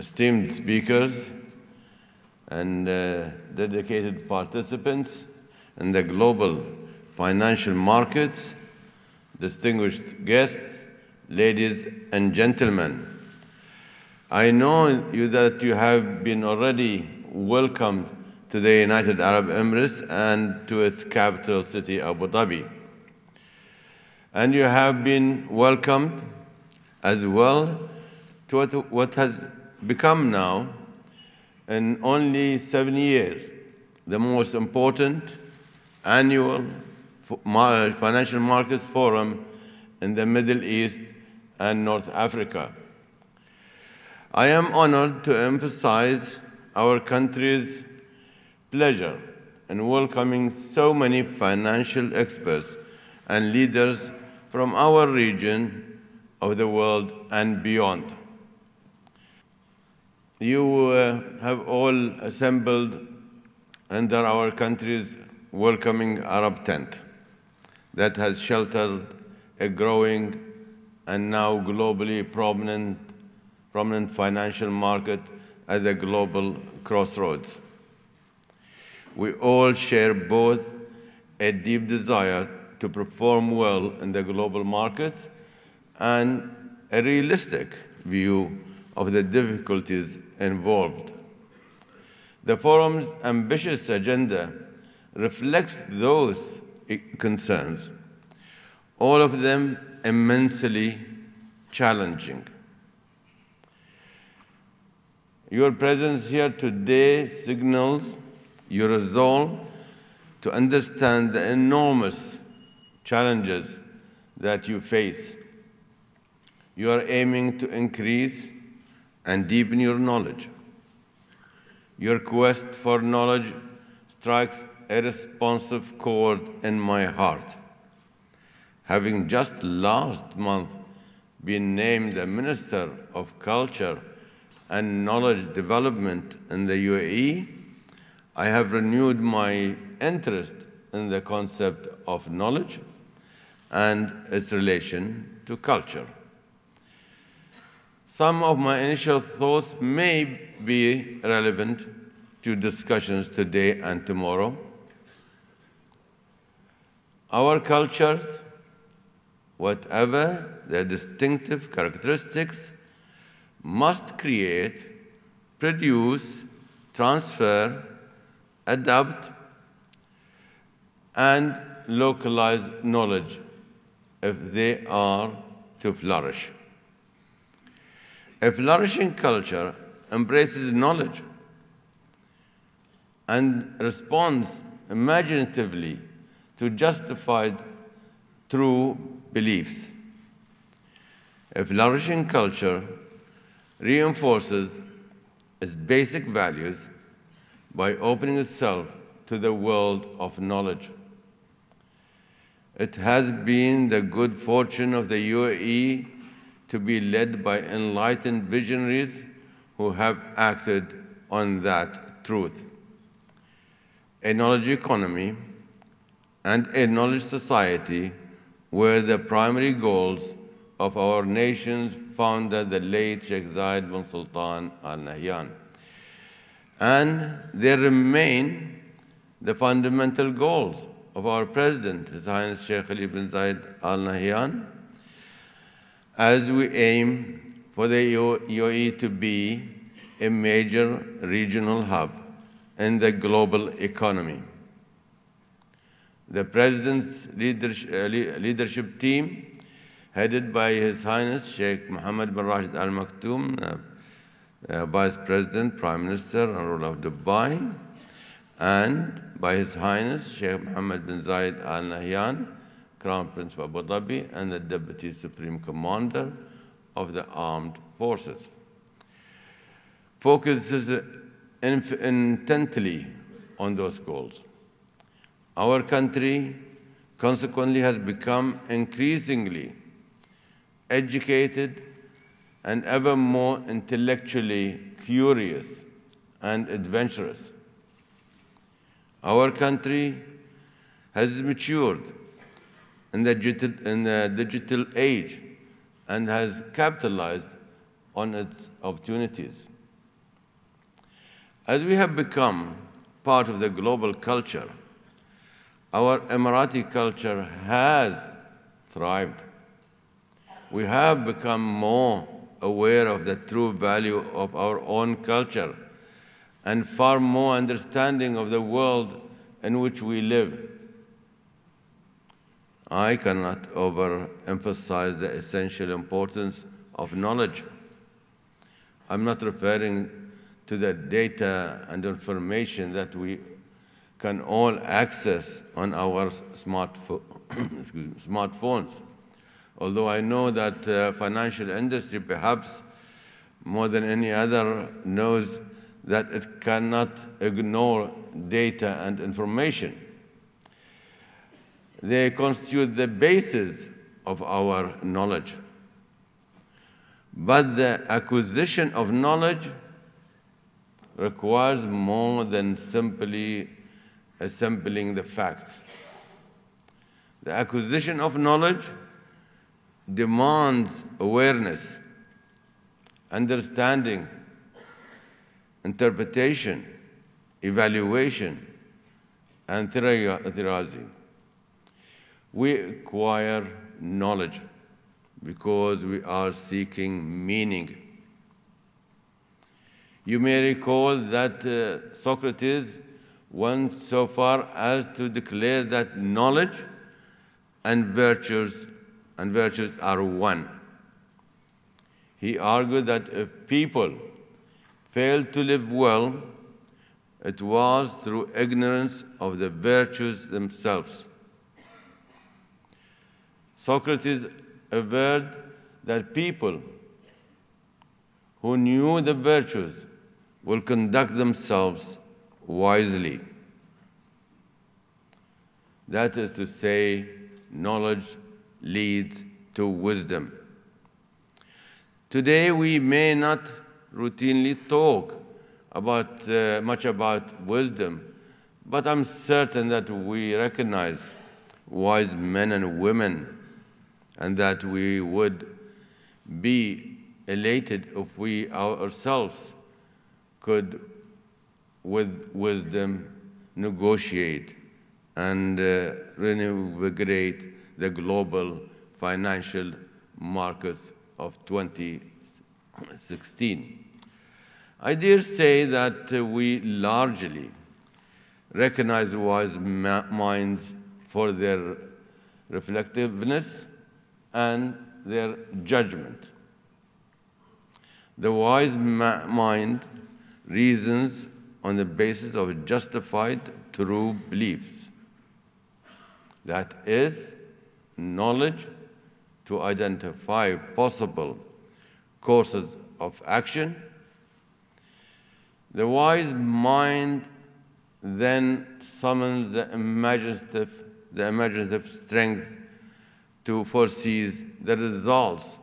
esteemed speakers, and uh, dedicated participants in the global financial markets, distinguished guests, ladies and gentlemen. I know you that you have been already welcomed to the United Arab Emirates and to its capital city, Abu Dhabi. And you have been welcomed as well to what, what has become now, in only seven years, the most important annual financial markets forum in the Middle East and North Africa. I am honored to emphasize our country's pleasure in welcoming so many financial experts and leaders from our region of the world and beyond you uh, have all assembled under our country's welcoming Arab tent that has sheltered a growing and now globally prominent, prominent financial market at the global crossroads. We all share both a deep desire to perform well in the global markets and a realistic view of the difficulties involved. The forum's ambitious agenda reflects those concerns, all of them immensely challenging. Your presence here today signals your resolve to understand the enormous challenges that you face. You are aiming to increase and deepen your knowledge. Your quest for knowledge strikes a responsive chord in my heart. Having just last month been named the Minister of Culture and Knowledge Development in the UAE, I have renewed my interest in the concept of knowledge and its relation to culture some of my initial thoughts may be relevant to discussions today and tomorrow. Our cultures, whatever their distinctive characteristics, must create, produce, transfer, adapt, and localize knowledge if they are to flourish. A flourishing culture embraces knowledge and responds imaginatively to justified true beliefs. A flourishing culture reinforces its basic values by opening itself to the world of knowledge. It has been the good fortune of the UAE to be led by enlightened visionaries who have acted on that truth. A knowledge economy and a knowledge society were the primary goals of our nation's founder, the late Sheikh Zayed bin Sultan Al Nahyan. And they remain the fundamental goals of our president, His Highness Sheikh Ali bin Zayed Al Nahyan, as we aim for the UAE to be a major regional hub in the global economy. The President's uh, leadership team, headed by His Highness Sheikh Mohammed bin Rashid Al Maktoum, uh, uh, Vice President, Prime Minister, and ruler of Dubai, and by His Highness Sheikh Mohammed bin Zayed Al Nahyan, Crown Prince of Abu Dhabi and the Deputy Supreme Commander of the Armed Forces. Focuses intently on those goals. Our country consequently has become increasingly educated and ever more intellectually curious and adventurous. Our country has matured in the, digital, in the digital age and has capitalized on its opportunities. As we have become part of the global culture, our Emirati culture has thrived. We have become more aware of the true value of our own culture and far more understanding of the world in which we live. I cannot overemphasize the essential importance of knowledge. I'm not referring to the data and information that we can all access on our smartfo me, smartphones. Although I know that uh, financial industry perhaps more than any other knows that it cannot ignore data and information. They constitute the basis of our knowledge. But the acquisition of knowledge requires more than simply assembling the facts. The acquisition of knowledge demands awareness, understanding, interpretation, evaluation, and theorizing we acquire knowledge because we are seeking meaning. You may recall that uh, Socrates went so far as to declare that knowledge and virtues and virtues are one. He argued that if people failed to live well, it was through ignorance of the virtues themselves. Socrates averred that people who knew the virtues will conduct themselves wisely. That is to say, knowledge leads to wisdom. Today we may not routinely talk about uh, much about wisdom, but I'm certain that we recognize wise men and women and that we would be elated if we ourselves could, with wisdom, negotiate and uh, reinvigorate the global financial markets of 2016. I dare say that uh, we largely recognize wise minds for their reflectiveness and their judgment. The wise mind reasons on the basis of justified true beliefs. That is knowledge to identify possible courses of action. The wise mind then summons the imaginative, the imaginative strength to foresee the results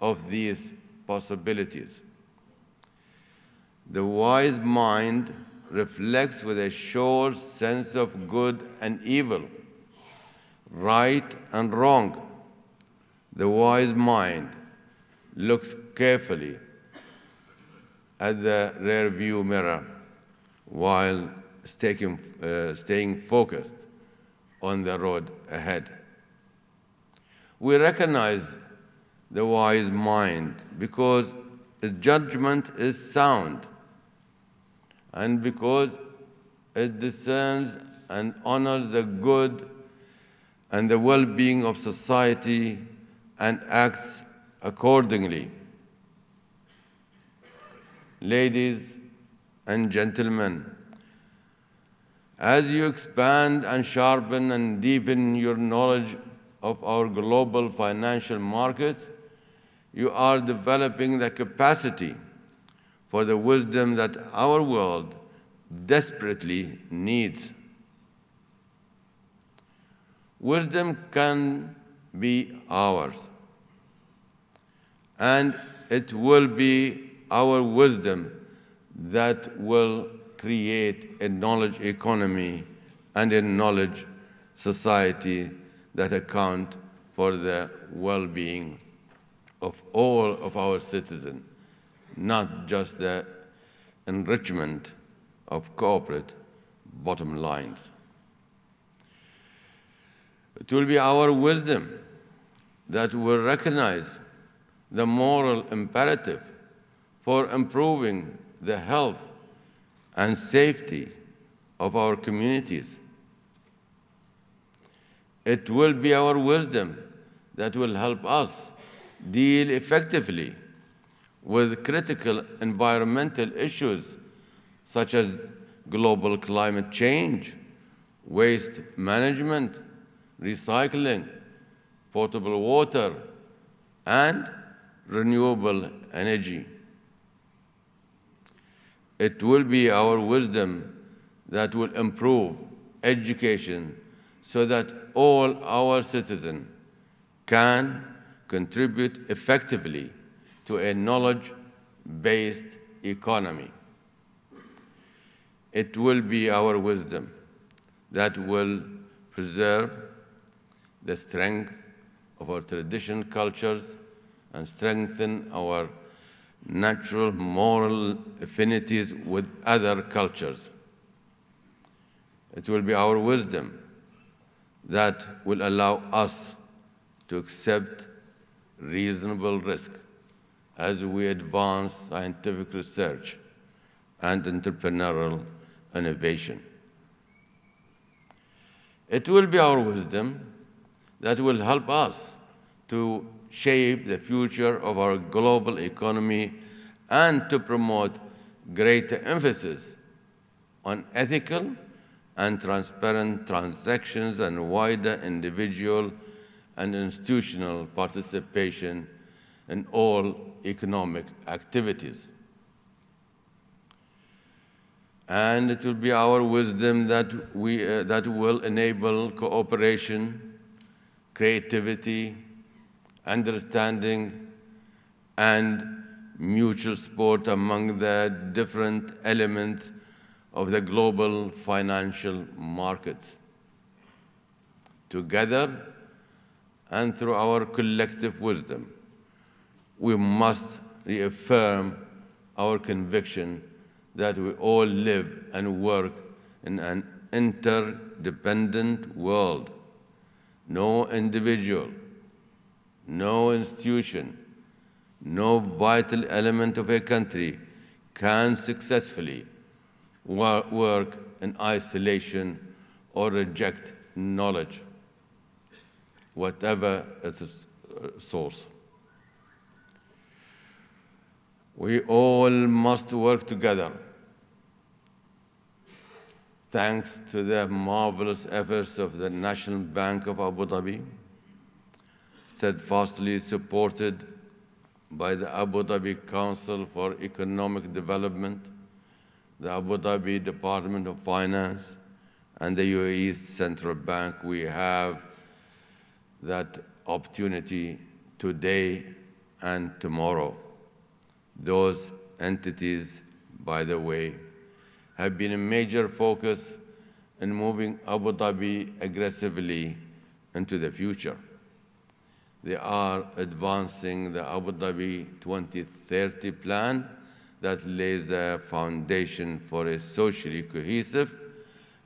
of these possibilities. The wise mind reflects with a sure sense of good and evil, right and wrong. The wise mind looks carefully at the rearview mirror while staying, uh, staying focused on the road ahead we recognize the wise mind because its judgment is sound and because it discerns and honors the good and the well-being of society and acts accordingly. Ladies and gentlemen, as you expand and sharpen and deepen your knowledge of our global financial markets, you are developing the capacity for the wisdom that our world desperately needs. Wisdom can be ours, and it will be our wisdom that will create a knowledge economy and a knowledge society that account for the well-being of all of our citizens, not just the enrichment of corporate bottom lines. It will be our wisdom that will recognize the moral imperative for improving the health and safety of our communities it will be our wisdom that will help us deal effectively with critical environmental issues such as global climate change, waste management, recycling, potable water, and renewable energy. It will be our wisdom that will improve education so that all our citizens can contribute effectively to a knowledge-based economy. It will be our wisdom that will preserve the strength of our traditional cultures and strengthen our natural moral affinities with other cultures. It will be our wisdom that will allow us to accept reasonable risk as we advance scientific research and entrepreneurial innovation. It will be our wisdom that will help us to shape the future of our global economy and to promote greater emphasis on ethical and transparent transactions and wider individual and institutional participation in all economic activities. And it will be our wisdom that, we, uh, that will enable cooperation, creativity, understanding, and mutual support among the different elements of the global financial markets. Together and through our collective wisdom, we must reaffirm our conviction that we all live and work in an interdependent world. No individual, no institution, no vital element of a country can successfully work in isolation or reject knowledge, whatever its uh, source. We all must work together. Thanks to the marvelous efforts of the National Bank of Abu Dhabi, steadfastly supported by the Abu Dhabi Council for Economic Development, the Abu Dhabi Department of Finance, and the UAE central bank, we have that opportunity today and tomorrow. Those entities, by the way, have been a major focus in moving Abu Dhabi aggressively into the future. They are advancing the Abu Dhabi 2030 plan that lays the foundation for a socially cohesive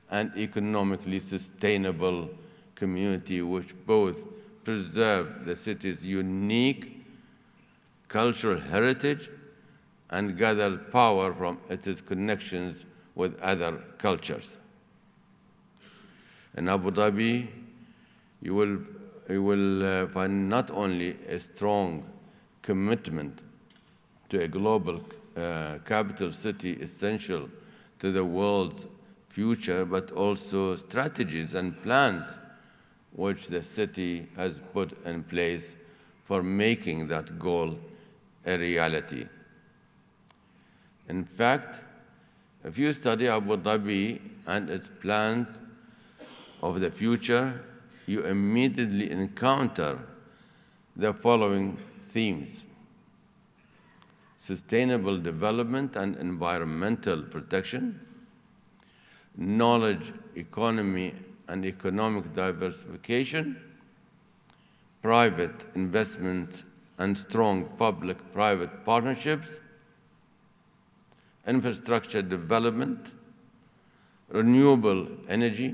and economically sustainable community which both preserve the city's unique cultural heritage and gathers power from its connections with other cultures. In Abu Dhabi, you will, you will uh, find not only a strong commitment to a global uh, capital city essential to the world's future, but also strategies and plans which the city has put in place for making that goal a reality. In fact, if you study Abu Dhabi and its plans of the future, you immediately encounter the following themes sustainable development and environmental protection, knowledge economy and economic diversification, private investment and strong public-private partnerships, infrastructure development, renewable energy,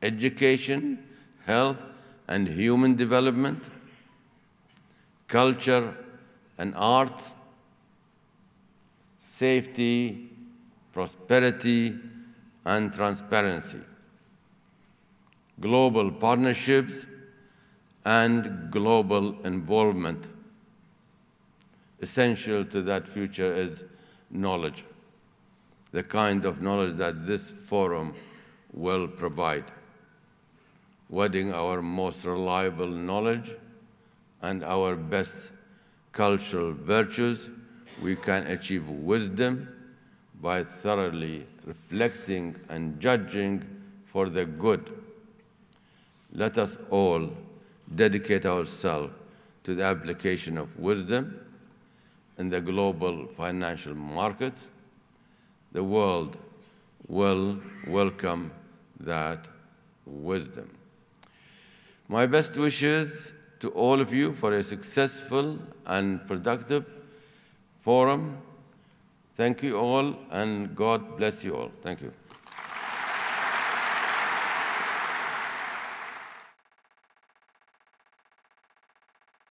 education, health and human development, culture and arts, safety, prosperity, and transparency, global partnerships, and global involvement. Essential to that future is knowledge, the kind of knowledge that this forum will provide, wedding our most reliable knowledge and our best cultural virtues, we can achieve wisdom by thoroughly reflecting and judging for the good. Let us all dedicate ourselves to the application of wisdom in the global financial markets. The world will welcome that wisdom. My best wishes to all of you for a successful and productive forum. Thank you all, and God bless you all. Thank you.